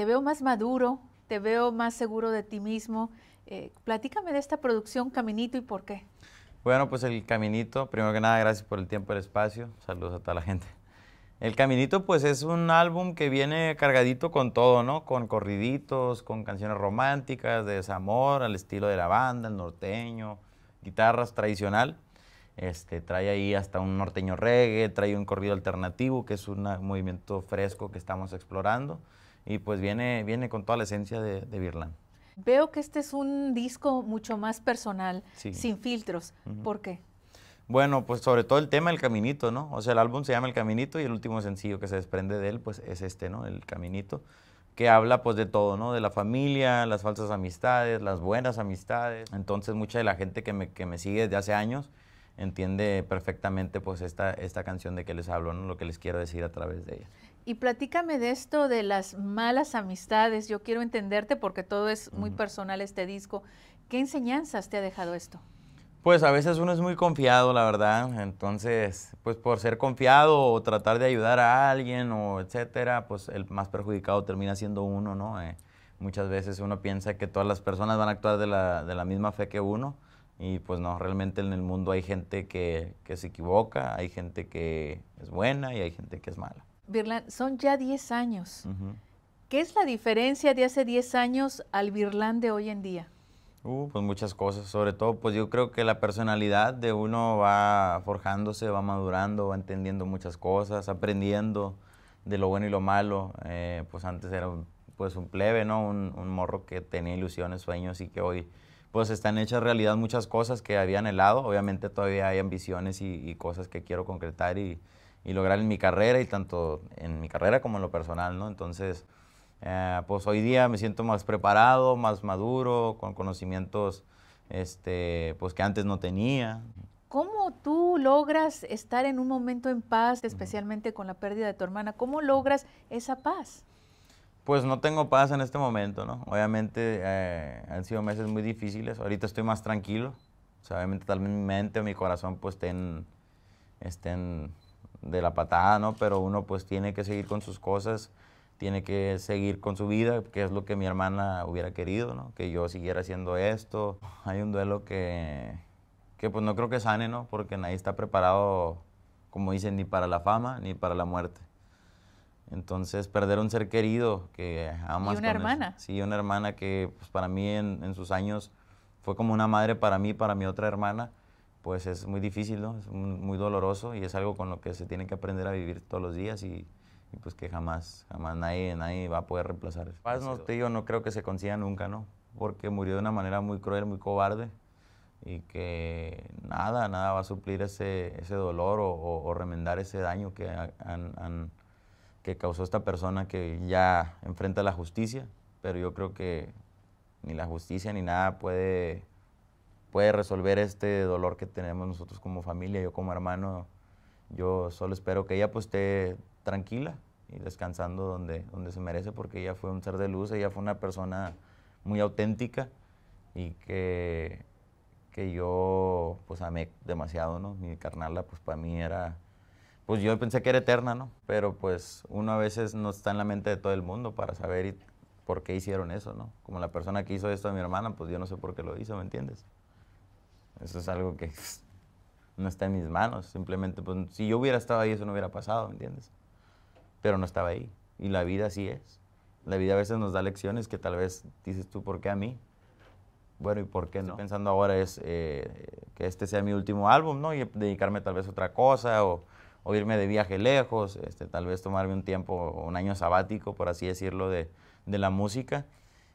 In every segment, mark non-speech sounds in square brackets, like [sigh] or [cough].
te veo más maduro, te veo más seguro de ti mismo. Eh, platícame de esta producción Caminito y por qué. Bueno, pues el Caminito, primero que nada, gracias por el tiempo y el espacio. Saludos a toda la gente. El Caminito, pues es un álbum que viene cargadito con todo, ¿no? Con corriditos, con canciones románticas, de desamor, al estilo de la banda, el norteño, guitarras tradicional. Este, trae ahí hasta un norteño reggae, trae un corrido alternativo, que es un movimiento fresco que estamos explorando. Y pues viene, viene con toda la esencia de, de Veo que este es un disco mucho más personal, sin filtros. ¿Por qué? Bueno, pues sobre todo el tema El Caminito, ¿no? O sea, el álbum se llama El Caminito y el último sencillo que se desprende de él, pues es este, ¿no? El Caminito que habla pues de todo, ¿no? De la familia, las falsas amistades, las buenas amistades. Entonces mucha de la gente que me, que me sigue desde hace años entiende perfectamente pues esta, esta canción de que les hablo, ¿no? lo que les quiero decir a través de ella. Y platícame de esto de las malas amistades. Yo quiero entenderte porque todo es muy personal este disco. ¿Qué enseñanzas te ha dejado esto? Pues a veces uno es muy confiado, la verdad. Entonces, pues por ser confiado o tratar de ayudar a alguien o etcétera, pues el más perjudicado termina siendo uno, ¿no? Eh, muchas veces uno piensa que todas las personas van a actuar de la, de la misma fe que uno y pues no, realmente en el mundo hay gente que, que se equivoca, hay gente que es buena y hay gente que es mala. Virlan, son ya 10 años. ¿Qué es la diferencia de hace 10 años al Virlan de hoy en día? Uh, pues muchas cosas, sobre todo pues yo creo que la personalidad de uno va forjándose, va madurando, va entendiendo muchas cosas, aprendiendo de lo bueno y lo malo. Eh, pues antes era pues un plebe, ¿no? Un, un, morro que tenía ilusiones, sueños y que hoy pues están hechas realidad muchas cosas que había helado. Obviamente todavía hay ambiciones y, cosas que quiero concretar y, lograr en mi carrera y tanto en mi carrera como en lo personal, ¿no? Entonces, eh, pues hoy día me siento más preparado, más maduro, con conocimientos este, pues que antes no tenía. ¿Cómo tú logras estar en un momento en paz, especialmente con la pérdida de tu hermana? ¿Cómo logras esa paz? Pues no tengo paz en este momento, ¿no? Obviamente eh, han sido meses muy difíciles. Ahorita estoy más tranquilo. O sea, obviamente mi mente o mi corazón pues estén, estén de la patada, ¿no? Pero uno pues tiene que seguir con sus cosas, tiene que seguir con su vida, que es lo que mi hermana hubiera querido, ¿no? Que yo siguiera haciendo esto. Hay un duelo que, que pues no creo que sane, ¿no? Porque nadie está preparado, como dicen, ni para la fama ni para la muerte. Entonces, perder un ser querido que amas. Y una hermana. Sí, una hermana que pues, para mí en, sus años fue como una madre para mí, para mi otra hermana, pues es muy difícil, ¿no? Es muy doloroso y es algo con lo que se tiene que aprender a vivir todos los días y, pues que jamás, jamás nadie, nadie va a poder reemplazar Paz, no, tío, no creo que se consiga nunca, ¿no? Porque murió de una manera muy cruel, muy cobarde y que nada, nada va a suplir ese, ese dolor o, o remendar ese daño que han, han que causó esta persona que ya enfrenta la justicia, pero yo creo que ni la justicia ni nada puede, puede resolver este dolor que tenemos nosotros como familia, yo como hermano. Yo solo espero que ella pues, esté tranquila y descansando donde, donde se merece, porque ella fue un ser de luz, ella fue una persona muy auténtica y que, que yo pues amé demasiado, ¿no? Mi carnala pues para mí era pues yo pensé que era eterna, ¿no? Pero pues uno a veces no está en la mente de todo el mundo para saber por qué hicieron eso, ¿no? Como la persona que hizo esto a mi hermana, pues yo no sé por qué lo hizo, ¿me entiendes? Eso es algo que [laughs] no está en mis manos, simplemente, pues si yo hubiera estado ahí eso no hubiera pasado, ¿me entiendes? Pero no estaba ahí, y la vida así es. La vida a veces nos da lecciones que tal vez dices tú, ¿por qué a mí? Bueno, ¿y por qué no? pensando ahora es eh, que este sea mi último álbum, ¿no? Y dedicarme tal vez a otra cosa o o irme de viaje lejos, este, tal vez tomarme un tiempo, un año sabático, por así decirlo, de, de, la música.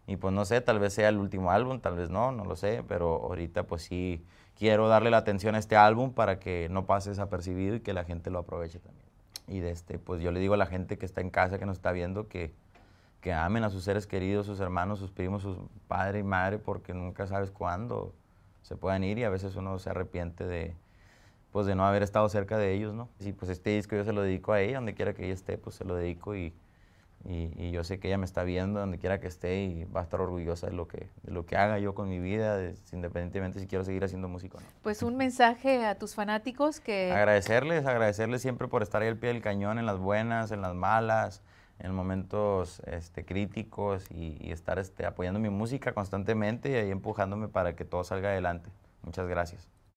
Y pues no sé, tal vez sea el último álbum, tal vez no, no lo sé, pero ahorita pues sí quiero darle la atención a este álbum para que no pase desapercibido y que la gente lo aproveche también. Y de este, pues yo le digo a la gente que está en casa, que nos está viendo, que, que amen a sus seres queridos, sus hermanos, sus primos, sus padre y madre, porque nunca sabes cuándo se pueden ir y a veces uno se arrepiente de, pues de no haber estado cerca de ellos, ¿no? Y pues este disco yo se lo dedico a ella, donde quiera que ella esté, pues se lo dedico y, y, yo sé que ella me está viendo donde quiera que esté y va a estar orgullosa de lo que, de lo que haga yo con mi vida, independientemente si quiero seguir haciendo música o no. Pues un mensaje a tus fanáticos que... Agradecerles, agradecerles siempre por estar ahí al pie del cañón, en las buenas, en las malas, en momentos este, críticos y, y estar este, apoyando mi música constantemente y ahí empujándome para que todo salga adelante. Muchas gracias.